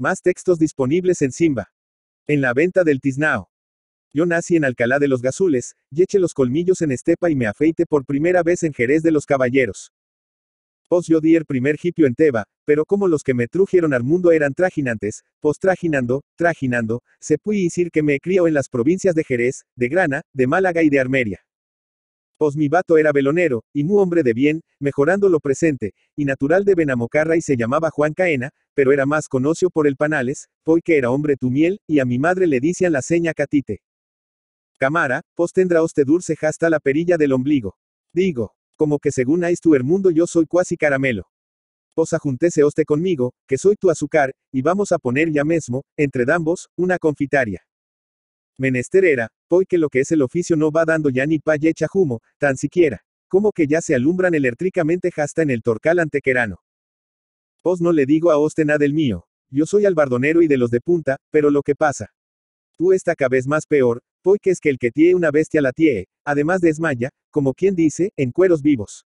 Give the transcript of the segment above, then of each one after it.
Más textos disponibles en Simba. En la venta del Tiznao. Yo nací en Alcalá de los Gazules, y eché los colmillos en Estepa y me afeite por primera vez en Jerez de los Caballeros. Pos yo di el primer hipio en Teba, pero como los que me trujeron al mundo eran trajinantes, pos trajinando, trajinando, se puede decir que me crió en las provincias de Jerez, de Grana, de Málaga y de Armeria. Pos pues mi vato era velonero, y mu hombre de bien, mejorando lo presente, y natural de Benamocarra y se llamaba Juan Caena, pero era más conocio por el Panales, hoy que era hombre tu miel, y a mi madre le dicen la seña catite. Camara, pos pues tendrá usted dulce hasta la perilla del ombligo. Digo, como que según ais tu hermundo yo soy cuasi caramelo. Pos pues ajuntese oste conmigo, que soy tu azúcar, y vamos a poner ya mismo, entre dambos, una confitaria. Menester era, poy que lo que es el oficio no va dando ya ni pay humo, tan siquiera, como que ya se alumbran eléctricamente hasta en el torcal antequerano. Os no le digo a os del mío, yo soy albardonero y de los de punta, pero lo que pasa. Tú esta cabez más peor, poi que es que el que tiee una bestia la tiee, además de como quien dice, en cueros vivos.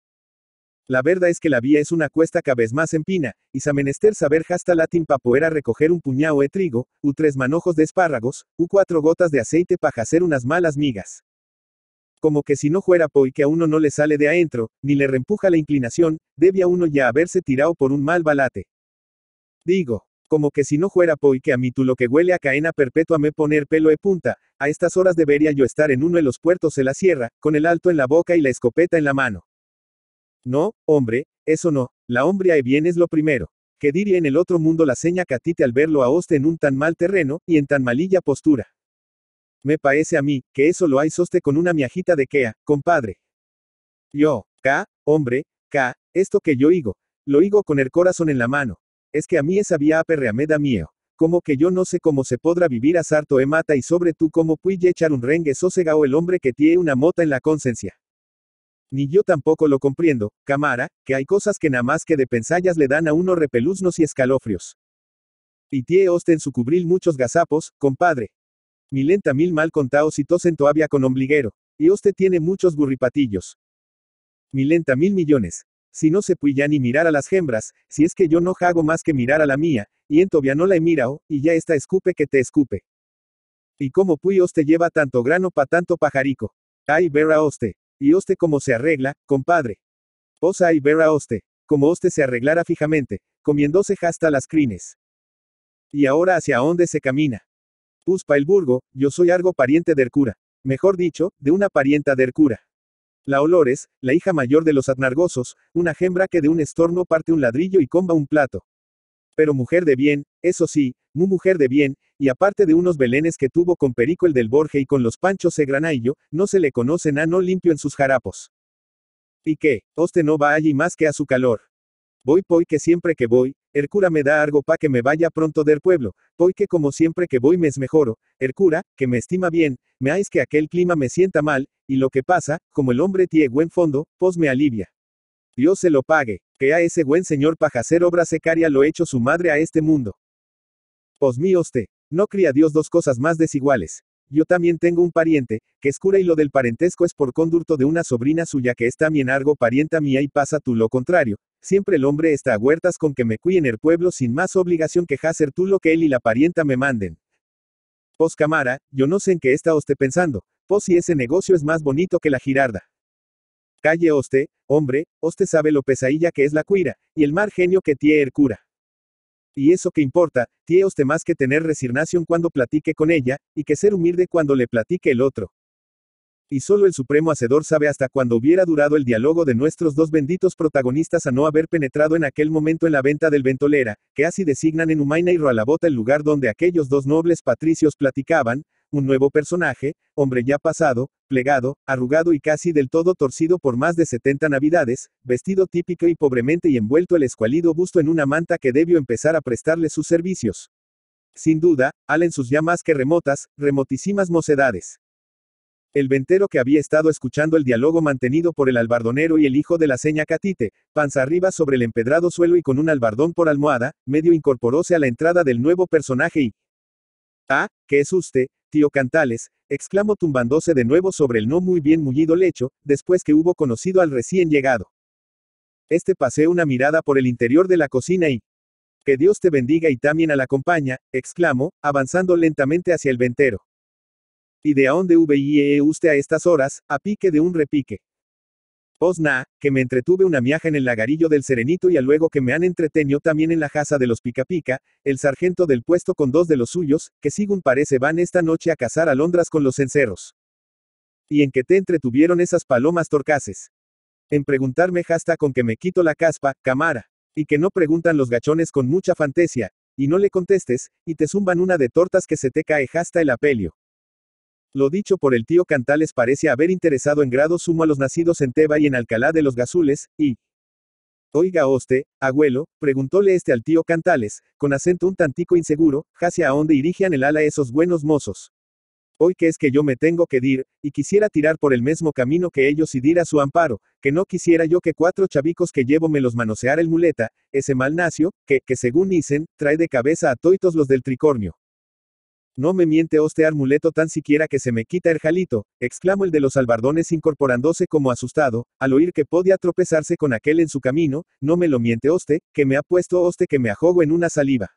La verdad es que la vía es una cuesta cada vez más empina, y sa menester saber hasta latín para poder recoger un puñado de trigo, u tres manojos de espárragos, u cuatro gotas de aceite para hacer unas malas migas. Como que si no fuera poi que a uno no le sale de adentro, ni le rempuja la inclinación, debía uno ya haberse tirado por un mal balate. Digo, como que si no fuera poi que a mí tú lo que huele a caena perpetua me poner pelo de punta, a estas horas debería yo estar en uno de los puertos de la sierra, con el alto en la boca y la escopeta en la mano. No, hombre, eso no, la hombre hay bien es lo primero. Que diría en el otro mundo la seña catite al verlo a Oste en un tan mal terreno, y en tan malilla postura? Me parece a mí, que eso lo hay soste con una miajita de quea, compadre. Yo, ca, hombre, ca, esto que yo digo, lo digo con el corazón en la mano. Es que a mí esa vía aperreameda mío. Como que yo no sé cómo se podrá vivir a sarto e mata y sobre tú cómo puille echar un rengue sosegao el hombre que tiene una mota en la conciencia. Ni yo tampoco lo comprendo, Camara, que hay cosas que nada más que de pensallas le dan a uno repeluznos y escalofrios. Y tie en su cubril muchos gazapos, compadre. Milenta mil mal contaos y tosen toavia con ombliguero. Y usted tiene muchos burripatillos. Milenta mil millones. Si no se ya ni mirar a las hembras, si es que yo no hago más que mirar a la mía, y en Tobia no la he mirao, y ya esta escupe que te escupe. ¿Y cómo puy te lleva tanto grano pa tanto pajarico? Ay, a oste. Y hoste como se arregla, compadre. Osa y ver a oste, como oste se arreglara fijamente, comiéndose hasta las crines. Y ahora hacia dónde se camina. Uspa el burgo, yo soy algo pariente de Hercura. Mejor dicho, de una parienta de Hercura. La Olores, la hija mayor de los adnargosos, una hembra que de un estorno parte un ladrillo y comba un plato. Pero mujer de bien, eso sí, mu mujer de bien, y aparte de unos belenes que tuvo con Perico el del Borje y con los Panchos granaillo no se le conoce no limpio en sus jarapos. Y que, Oste no va allí más que a su calor. Voy poi que siempre que voy, el cura me da algo pa que me vaya pronto del pueblo, poi que como siempre que voy me es mejoro, el cura, que me estima bien, me hais que aquel clima me sienta mal, y lo que pasa, como el hombre tiene buen fondo, pos pues me alivia. Dios se lo pague, que a ese buen señor pa hacer obra secaria lo hecho su madre a este mundo. Pos pues mi oste, no cría Dios dos cosas más desiguales. Yo también tengo un pariente, que es cura y lo del parentesco es por conducto de una sobrina suya que está también algo parienta mía y pasa tú lo contrario. Siempre el hombre está a huertas con que me cuíen el pueblo sin más obligación que hacer tú lo que él y la parienta me manden. Pos camara, yo no sé en qué está usted pensando, pos si ese negocio es más bonito que la girarda. Calle oste, hombre, usted sabe lo pesadilla que es la cuira, y el mar genio que tiene el cura. Y eso que importa, usted más que tener resignación cuando platique con ella, y que ser humilde cuando le platique el otro. Y solo el Supremo Hacedor sabe hasta cuándo hubiera durado el diálogo de nuestros dos benditos protagonistas a no haber penetrado en aquel momento en la venta del Ventolera, que así designan en Humaina y Roalabota el lugar donde aquellos dos nobles patricios platicaban, un nuevo personaje, hombre ya pasado, plegado, arrugado y casi del todo torcido por más de 70 navidades, vestido típico y pobremente y envuelto el escualido busto en una manta que debió empezar a prestarle sus servicios. Sin duda, al en sus ya más que remotas, remotísimas mocedades. El ventero que había estado escuchando el diálogo mantenido por el albardonero y el hijo de la seña Catite, panza arriba sobre el empedrado suelo y con un albardón por almohada, medio incorporóse a la entrada del nuevo personaje y... Ah, ¿qué es usted, Tío Cantales, exclamó tumbándose de nuevo sobre el no muy bien mullido lecho, después que hubo conocido al recién llegado. Este paseó una mirada por el interior de la cocina y... Que Dios te bendiga y también a la compañía, exclamó, avanzando lentamente hacia el ventero. ¿Y de a dónde e e usted a estas horas, a pique de un repique? Posna, que me entretuve una miaja en el lagarillo del Serenito y a luego que me han entretenido también en la jaza de los Picapica, el sargento del puesto con dos de los suyos, que según parece van esta noche a cazar alondras con los encerros. ¿Y en que te entretuvieron esas palomas torcaces? En preguntarme hasta con que me quito la caspa, camara. Y que no preguntan los gachones con mucha fantasía, y no le contestes, y te zumban una de tortas que se te cae hasta el apelio. Lo dicho por el tío Cantales parece haber interesado en grado sumo a los nacidos en Teba y en Alcalá de los Gazules, y... Oiga oste, abuelo, preguntóle este al tío Cantales, con acento un tantico inseguro, hacia a dónde el ala esos buenos mozos. Hoy que es que yo me tengo que dir, y quisiera tirar por el mismo camino que ellos y dir a su amparo, que no quisiera yo que cuatro chavicos que llevo me los manoseara el muleta, ese mal nacio, que, que según dicen, trae de cabeza a toitos los del tricornio. No me miente oste armuleto tan siquiera que se me quita el jalito, exclamó el de los albardones incorporándose como asustado, al oír que podía tropezarse con aquel en su camino, no me lo miente hoste, que me ha puesto hoste que me ajogo en una saliva.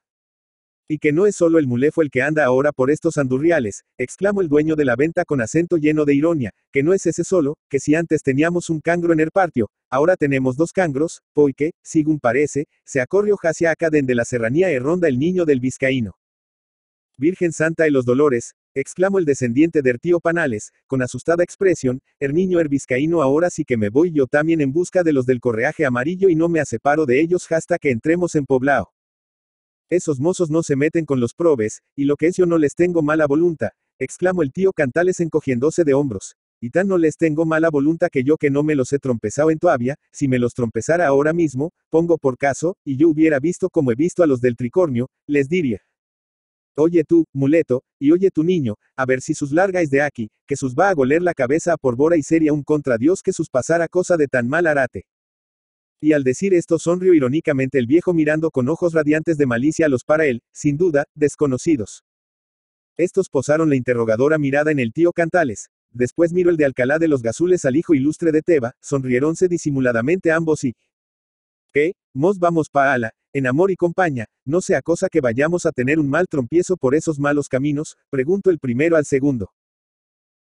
Y que no es solo el mulefo el que anda ahora por estos andurriales, exclamó el dueño de la venta con acento lleno de ironía, que no es ese solo, que si antes teníamos un cangro en el patio, ahora tenemos dos cangros, que, según parece, se acorrió hacia acá de la serranía y ronda el niño del vizcaíno. Virgen Santa y los dolores, exclamó el descendiente del tío Panales, con asustada expresión, el niño herbiscaíno ahora sí que me voy yo también en busca de los del correaje amarillo y no me aseparo de ellos hasta que entremos en poblao. Esos mozos no se meten con los probes, y lo que es yo no les tengo mala voluntad, exclamó el tío Cantales encogiéndose de hombros. Y tan no les tengo mala voluntad que yo que no me los he trompezado en tuavia, si me los trompezara ahora mismo, pongo por caso, y yo hubiera visto como he visto a los del tricornio, les diría, Oye tú, muleto, y oye tu niño, a ver si sus largas de aquí, que sus va a goler la cabeza a bora y sería un contra Dios que sus pasara cosa de tan mal arate. Y al decir esto sonrió irónicamente el viejo mirando con ojos radiantes de malicia a los para él, sin duda, desconocidos. Estos posaron la interrogadora mirada en el tío Cantales. Después miró el de Alcalá de los Gazules al hijo ilustre de Teba, sonriéronse disimuladamente ambos y, ¿Qué? mos vamos pa ala, en amor y compañía, no sea cosa que vayamos a tener un mal trompiezo por esos malos caminos, pregunto el primero al segundo.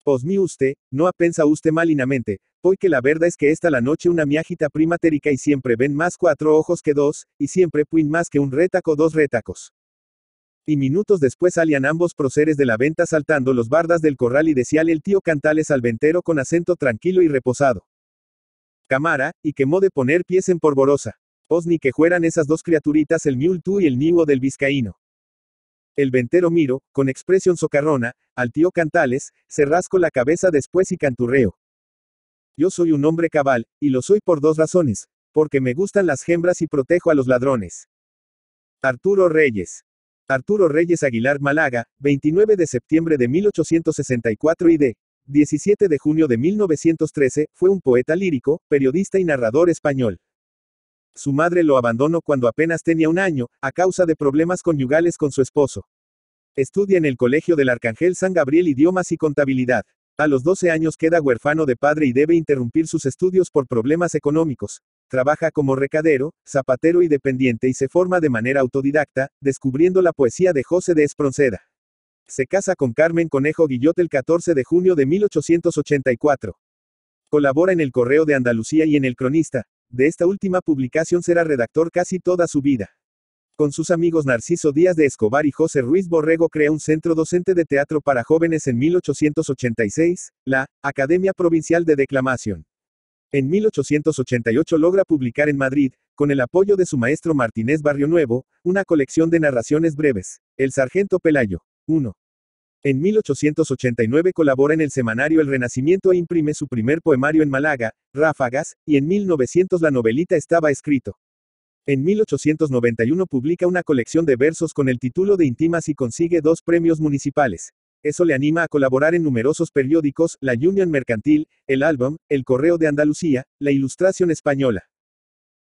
Os mi usted, no apensa usted malinamente, pues que la verdad es que esta la noche una miajita primatérica y siempre ven más cuatro ojos que dos, y siempre puin más que un rétaco dos rétacos. Y minutos después salían ambos proceres de la venta saltando los bardas del corral y decía el tío Cantales al ventero con acento tranquilo y reposado. Camara, y quemó de poner pies en Porvorosa. Os pues ni que jueran esas dos criaturitas el Mewtwo y el Niwo del Vizcaíno. El ventero Miro, con expresión socarrona, al tío Cantales, se rasco la cabeza después y canturreo. Yo soy un hombre cabal, y lo soy por dos razones, porque me gustan las hembras y protejo a los ladrones. Arturo Reyes. Arturo Reyes Aguilar Málaga, 29 de septiembre de 1864 y de 17 de junio de 1913, fue un poeta lírico, periodista y narrador español. Su madre lo abandonó cuando apenas tenía un año, a causa de problemas conyugales con su esposo. Estudia en el Colegio del Arcángel San Gabriel Idiomas y Contabilidad. A los 12 años queda huérfano de padre y debe interrumpir sus estudios por problemas económicos. Trabaja como recadero, zapatero y dependiente y se forma de manera autodidacta, descubriendo la poesía de José de Espronceda. Se casa con Carmen Conejo Guillot el 14 de junio de 1884. Colabora en el Correo de Andalucía y en El Cronista. De esta última publicación será redactor casi toda su vida. Con sus amigos Narciso Díaz de Escobar y José Ruiz Borrego crea un centro docente de teatro para jóvenes en 1886, la Academia Provincial de Declamación. En 1888 logra publicar en Madrid, con el apoyo de su maestro Martínez Barrio Nuevo, una colección de narraciones breves, El Sargento Pelayo. 1. En 1889 colabora en el semanario El Renacimiento e imprime su primer poemario en Málaga, Ráfagas, y en 1900 la novelita estaba escrito. En 1891 publica una colección de versos con el título de Intimas y consigue dos premios municipales. Eso le anima a colaborar en numerosos periódicos, la Union Mercantil, el Álbum, el Correo de Andalucía, la Ilustración Española.